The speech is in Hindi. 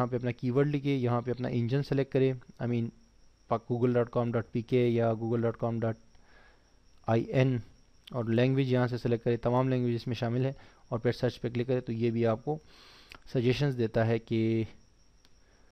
यहाँ पे अपना कीवर्ड लिखिए यहाँ पे अपना इंजन सेलेक्ट करें I mean Google dot com dot P K या Google dot com dot I N और लैंग्वेज यहाँ से सेलेक्ट करें तमाम लैंग्वेज इसमें शामिल है और फिर सर्च पे क्लिक करें तो ये भी आपको सजेशंस देता है कि